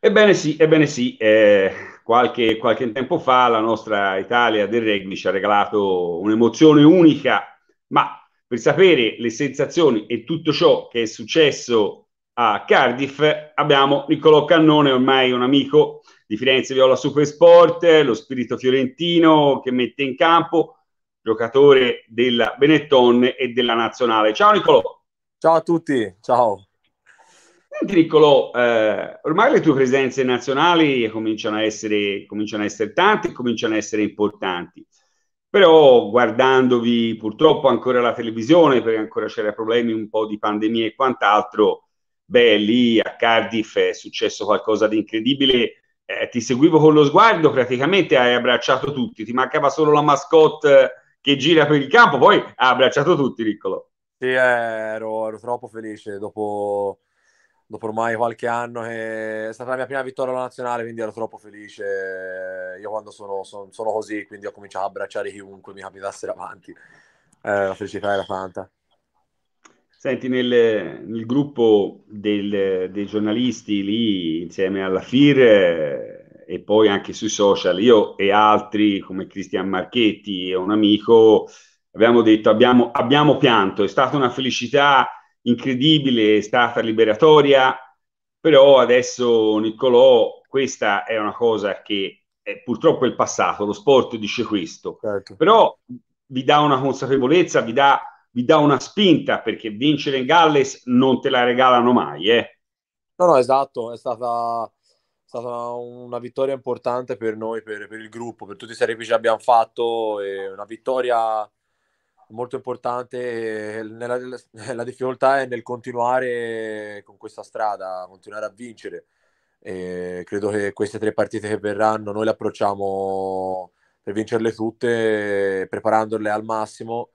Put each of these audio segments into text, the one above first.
Ebbene sì, ebbene sì eh, qualche, qualche, tempo fa la nostra Italia del rugby ci ha regalato un'emozione unica, ma per sapere le sensazioni e tutto ciò che è successo a Cardiff abbiamo Niccolò Cannone, ormai un amico di Firenze Viola Supersport, lo spirito fiorentino che mette in campo, giocatore della Benetton e della Nazionale. Ciao Niccolò! Ciao a tutti, ciao! Senti Niccolo, eh, ormai le tue presenze nazionali cominciano a, essere, cominciano a essere tante, cominciano a essere importanti, però guardandovi purtroppo ancora la televisione, perché ancora c'era problemi un po' di pandemia e quant'altro, beh lì a Cardiff è successo qualcosa di incredibile, eh, ti seguivo con lo sguardo, praticamente hai abbracciato tutti, ti mancava solo la mascotte che gira per il campo, poi ha abbracciato tutti Niccolo. Sì, eh, ero, ero troppo felice dopo dopo ormai qualche anno che è stata la mia prima vittoria alla nazionale, quindi ero troppo felice. Eh, io quando sono, sono, sono così, quindi ho cominciato a abbracciare chiunque mi capitasse davanti. Eh, la felicità era tanta. Senti, nel, nel gruppo del, dei giornalisti lì insieme alla FIR eh, e poi anche sui social, io e altri come Cristian Marchetti e un amico abbiamo detto abbiamo, abbiamo pianto, è stata una felicità incredibile, è stata liberatoria, però adesso Niccolò, questa è una cosa che è purtroppo è il passato, lo sport dice questo, certo. però vi dà una consapevolezza, vi dà, vi dà, una spinta perché vincere in Galles non te la regalano mai. Eh. No, no, esatto, è stata, è stata una vittoria importante per noi, per, per il gruppo, per tutti i servizi che abbiamo fatto, una vittoria molto importante. Eh, nella, la difficoltà è nel continuare con questa strada, continuare a vincere. E credo che queste tre partite che verranno noi le approcciamo per vincerle tutte, preparandole al massimo,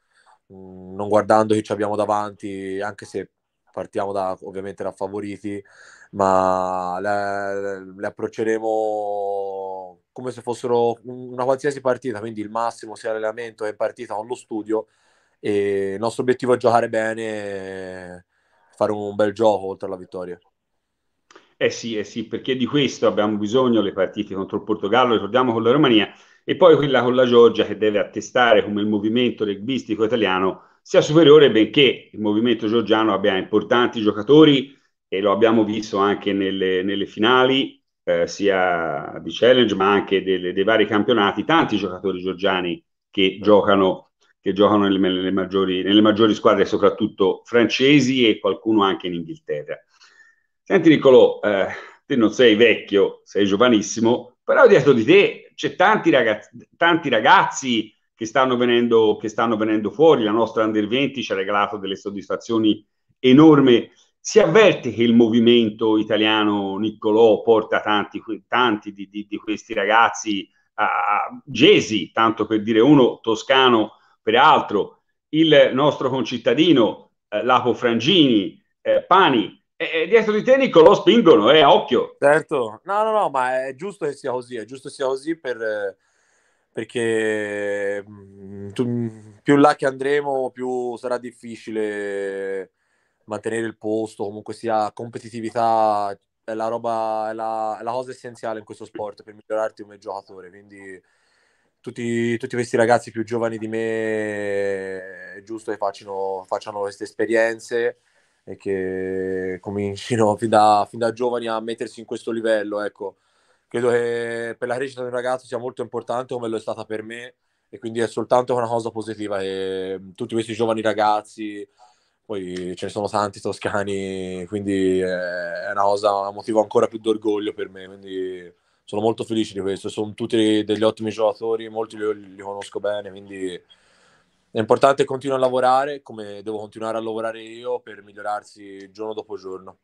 mm, non guardando chi ci abbiamo davanti, anche se partiamo da, ovviamente da favoriti, ma le, le approcceremo come se fossero una qualsiasi partita, quindi il massimo sia allenamento che partita con lo studio e il nostro obiettivo è giocare bene, fare un bel gioco oltre alla vittoria. Eh sì, eh sì, perché di questo abbiamo bisogno, le partite contro il Portogallo, ricordiamo con la Romania, e poi quella con la Georgia che deve attestare come il movimento rugbyistico italiano sia superiore, benché il movimento georgiano abbia importanti giocatori e lo abbiamo visto anche nelle, nelle finali, eh, sia di challenge ma anche delle, dei vari campionati, tanti giocatori georgiani che giocano che giocano nelle, nelle, maggiori, nelle maggiori squadre, soprattutto francesi e qualcuno anche in Inghilterra. Senti Niccolò, eh, te non sei vecchio, sei giovanissimo, però dietro di te c'è tanti ragazzi, tanti ragazzi che, stanno venendo, che stanno venendo fuori, la nostra Under 20 ci ha regalato delle soddisfazioni enormi. Si avverte che il movimento italiano Niccolò porta tanti, tanti di, di, di questi ragazzi a, a Gesi, tanto per dire uno toscano Peraltro il nostro concittadino eh, Lapo Frangini, eh, Pani, e dietro di te Nico spingono, eh, occhio. Certo, no, no, no, ma è giusto che sia così, è giusto che sia così per, perché mm, più là che andremo più sarà difficile mantenere il posto, comunque sia competitività è la roba, è la, è la cosa essenziale in questo sport per migliorarti come giocatore, quindi tutti, tutti, questi ragazzi più giovani di me è giusto che facciano, facciano queste esperienze e che comincino fin da, fin da, giovani a mettersi in questo livello. Ecco. Credo che per la crescita di un ragazzo sia molto importante come lo è stata per me e quindi è soltanto una cosa positiva che mm, tutti questi giovani ragazzi, poi ce ne sono tanti toscani, quindi eh, è una cosa, un motivo ancora più d'orgoglio per me. Quindi sono molto felice di questo. Sono tutti degli ottimi giocatori, molti li, li conosco bene, quindi è importante continuare a lavorare come devo continuare a lavorare io per migliorarsi giorno dopo giorno.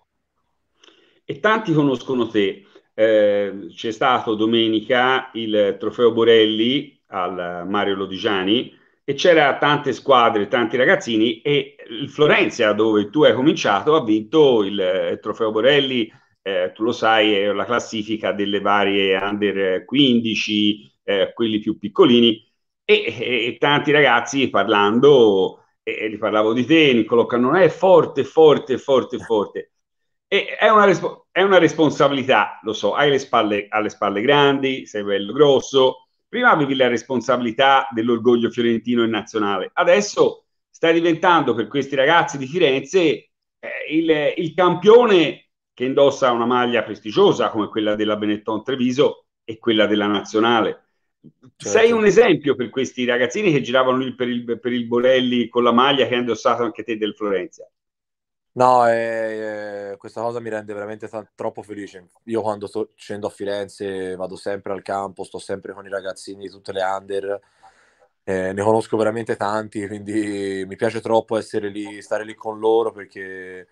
E tanti conoscono te. Eh, c'è stato domenica il trofeo Borelli al Mario Lodigiani e c'era tante squadre, tanti ragazzini e il Florenzia dove tu hai cominciato ha vinto il, il trofeo Borelli eh, tu lo sai, è la classifica delle varie under 15, eh, quelli più piccolini, e, e, tanti ragazzi parlando, e, e, parlavo di te, Niccolo Cannone, è eh, forte, forte, forte, forte. E è una, resp- è una responsabilità, lo so, hai le spalle, alle spalle grandi, sei bello grosso, prima avevi la responsabilità dell'orgoglio fiorentino e nazionale, adesso stai diventando per questi ragazzi di Firenze eh, il, il campione che indossa una maglia prestigiosa come quella della Benetton Treviso e quella della Nazionale. Certo. Sei un esempio per questi ragazzini che giravano lì per il, per il Borelli con la maglia che ha indossato anche te del Florenza. No, eh, eh, questa cosa mi rende veramente t- troppo felice. Io quando sto, scendo a Firenze vado sempre al campo, sto sempre con i ragazzini di tutte le under, eh, ne conosco veramente tanti, quindi mi piace troppo essere lì, stare lì con loro perché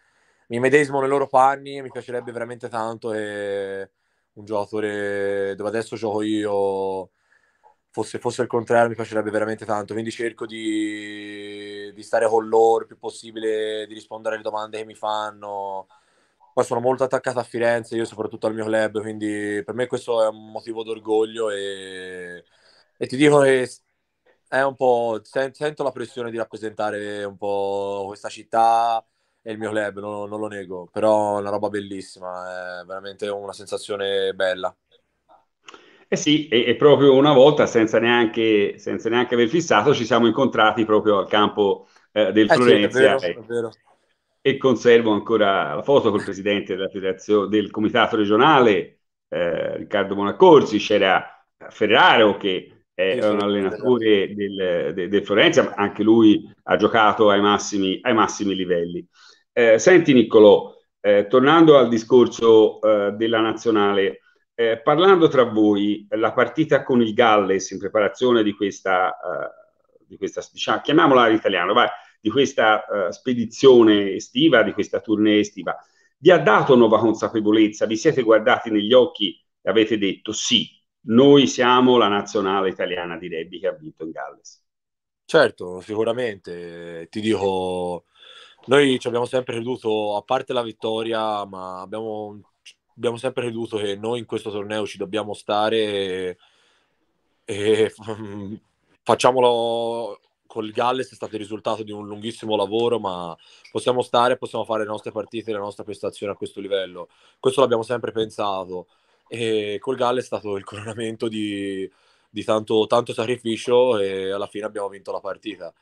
mi medesimo nei loro panni e mi piacerebbe veramente tanto che un giocatore dove adesso gioco io fosse, fosse il contrario mi piacerebbe veramente tanto quindi cerco di, di stare con loro il più possibile di rispondere alle domande che mi fanno poi sono molto attaccato a Firenze io soprattutto al mio club quindi per me questo è un motivo d'orgoglio e, e ti dico che è un po' sento la pressione di rappresentare un po' questa città è il mio club, non, non lo nego, però è una roba bellissima, è veramente una sensazione bella. Eh sì, e, e, proprio una volta, senza neanche, senza neanche, aver fissato, ci siamo incontrati proprio al campo eh, del eh Florenzia. Sì, è vero, è vero. E, conservo ancora la foto col presidente della federazione, del comitato regionale, eh, Riccardo Monaccorsi, c'era Ferraro che è un allenatore del, del, del Florenzia, ma anche lui ha giocato ai massimi, ai massimi livelli. Eh, senti Niccolò, eh, tornando al discorso eh, della nazionale, eh, parlando tra voi, la partita con il Galles in preparazione di questa, eh, di questa diciamo, chiamiamola all'italiano, vai, di questa eh, spedizione estiva, di questa tournée estiva, vi ha dato nuova consapevolezza? Vi siete guardati negli occhi e avete detto sì, noi siamo la nazionale italiana di rugby che ha vinto in Galles? Certo, sicuramente. Ti dico noi ci abbiamo sempre creduto, a parte la vittoria, ma abbiamo, abbiamo sempre creduto che noi in questo torneo ci dobbiamo stare e, e facciamolo col Galles è stato il risultato di un lunghissimo lavoro, ma possiamo stare, possiamo fare le nostre partite, la nostra prestazione a questo livello. Questo l'abbiamo sempre pensato. E col Galles è stato il coronamento di, di tanto, tanto sacrificio e alla fine abbiamo vinto la partita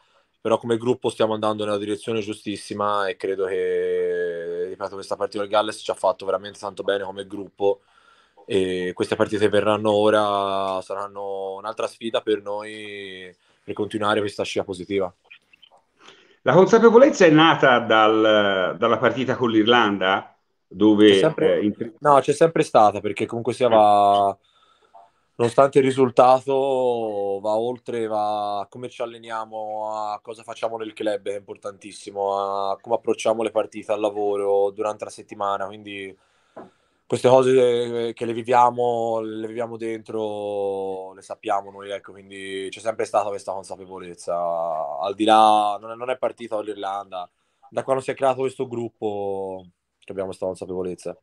però come gruppo stiamo andando nella direzione giustissima e credo che ripeto, questa partita del Galles ci ha fatto veramente tanto bene come gruppo e queste partite verranno ora saranno un'altra sfida per noi per continuare questa scia positiva. La consapevolezza è nata dal, dalla partita con l'Irlanda dove... C'è sempre, eh, in... No, c'è sempre stata perché comunque sia va nonostante il risultato va oltre, va a come ci alleniamo, a cosa facciamo nel club, è importantissimo, a come approcciamo le partite al lavoro durante la settimana, quindi queste cose eh, che le viviamo, le viviamo dentro, le sappiamo noi, ecco, quindi c'è sempre stata questa consapevolezza, al di là, non è, non è partita l'Irlanda, da quando si è creato questo gruppo abbiamo questa consapevolezza.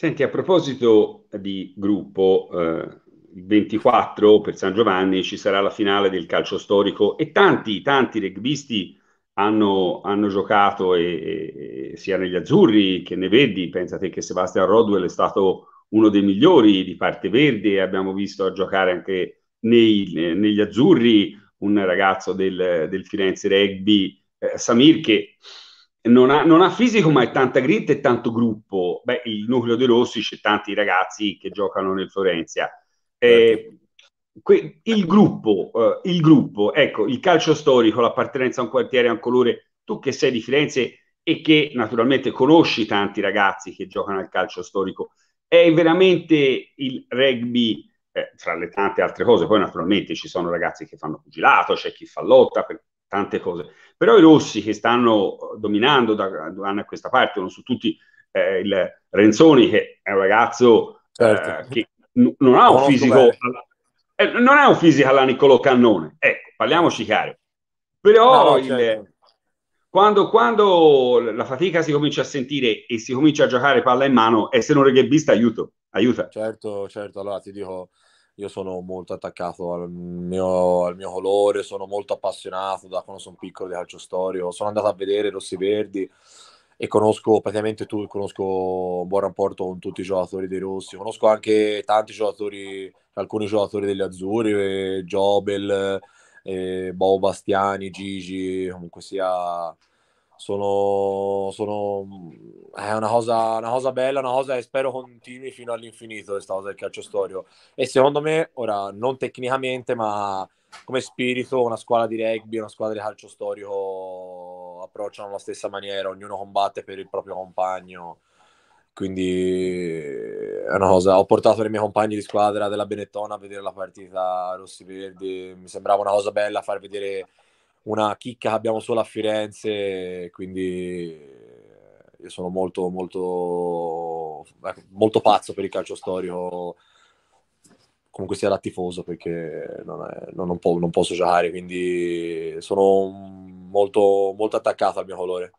Senti, a proposito di gruppo, eh, il 24 per San Giovanni ci sarà la finale del calcio storico e tanti, tanti rugbyisti hanno, hanno, giocato e, e, sia negli azzurri che nei verdi. Pensate che Sebastian Rodwell è stato uno dei migliori di parte verde, abbiamo visto a giocare anche nei, negli azzurri un ragazzo del, del Firenze Rugby, eh, Samir, che non ha, non ha, fisico, ma è tanta grinta e tanto gruppo. Beh, il nucleo dei Rossi c'è tanti ragazzi che giocano nel Florenzia. Eh, certo. que- il, gruppo, eh, il gruppo, ecco, il calcio storico, l'appartenenza a un quartiere, a un colore. Tu che sei di Firenze e che naturalmente conosci tanti ragazzi che giocano al calcio storico, è veramente il rugby. Eh, fra le tante altre cose, poi naturalmente ci sono ragazzi che fanno pugilato, c'è chi fa lotta, per tante cose, però i rossi che stanno eh, dominando da, due anni a questa parte, non su tutti eh, il Renzoni, che è un ragazzo eh, certo. eh, che n- non ha un fisico... Alla, eh, non è un fisico alla Niccolò Cannone, ecco, parliamoci chiaro. Però no, il, certo. quando, quando, la fatica si comincia a sentire e si comincia a giocare palla in mano, essere un rugbyista aiuto, aiuta. Certo, certo, allora ti dico io sono molto attaccato al mio, al mio, colore, sono molto appassionato da quando sono piccolo di calcio storico, sono andato a vedere Rossi Verdi e conosco praticamente tutto, conosco un buon rapporto con tutti i giocatori dei Rossi, conosco anche tanti giocatori, alcuni giocatori degli Azzurri, eh, Jobel, eh, Bob Bastiani, Gigi, comunque sia sono, sono eh, è una cosa, una cosa, bella, una cosa che spero continui fino all'infinito questa cosa del calcio storico. E secondo me, ora non tecnicamente, ma come spirito, una squadra di rugby, una squadra di calcio storico approcciano alla stessa maniera, ognuno combatte per il proprio compagno. Quindi è una cosa. Ho portato i miei compagni di squadra della Benettona a vedere la partita Rossi Verdi. Mi sembrava una cosa bella far vedere una chicca che abbiamo solo a Firenze, quindi eh, io sono molto, molto, ecco, molto pazzo per il calcio storico, comunque sia da tifoso, perché non, è, non, non, può, non posso giocare, quindi sono molto, molto attaccato al mio colore.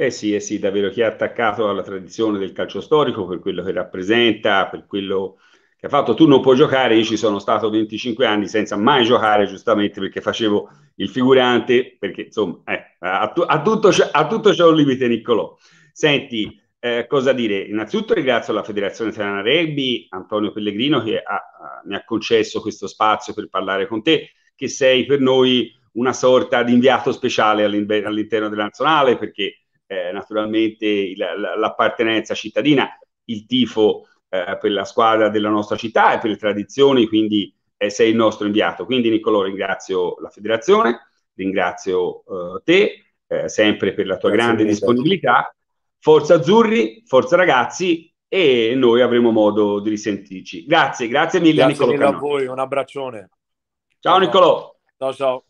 Eh sì, eh sì, davvero chi è attaccato alla tradizione del calcio storico per quello che rappresenta, per quello che ha fatto tu non puoi giocare, io ci sono stato 25 anni senza mai giocare, giustamente perché facevo il figurante, perché insomma eh, a, tu, a, tutto a tutto c'è un limite Niccolò. Senti, eh, cosa dire? Innanzitutto ringrazio la Federazione Italiana Rugby, Antonio Pellegrino che ha, ha, mi ha concesso questo spazio per parlare con te, che sei per noi una sorta di inviato speciale all'interno della nazionale perché eh, naturalmente l'appartenenza cittadina, il tifo eh, per la squadra della nostra città e per le tradizioni, quindi eh, sei il nostro inviato. Quindi Niccolò ringrazio la federazione, ringrazio eh, te eh, sempre per la tua Grazie grande certo. disponibilità. Forza Azzurri, forza ragazzi e noi avremo modo di risentirci. Grazie, grazie mille grazie Niccolò. Grazie a voi, un abbraccione. Ciao, ciao Niccolò. Ciao ciao.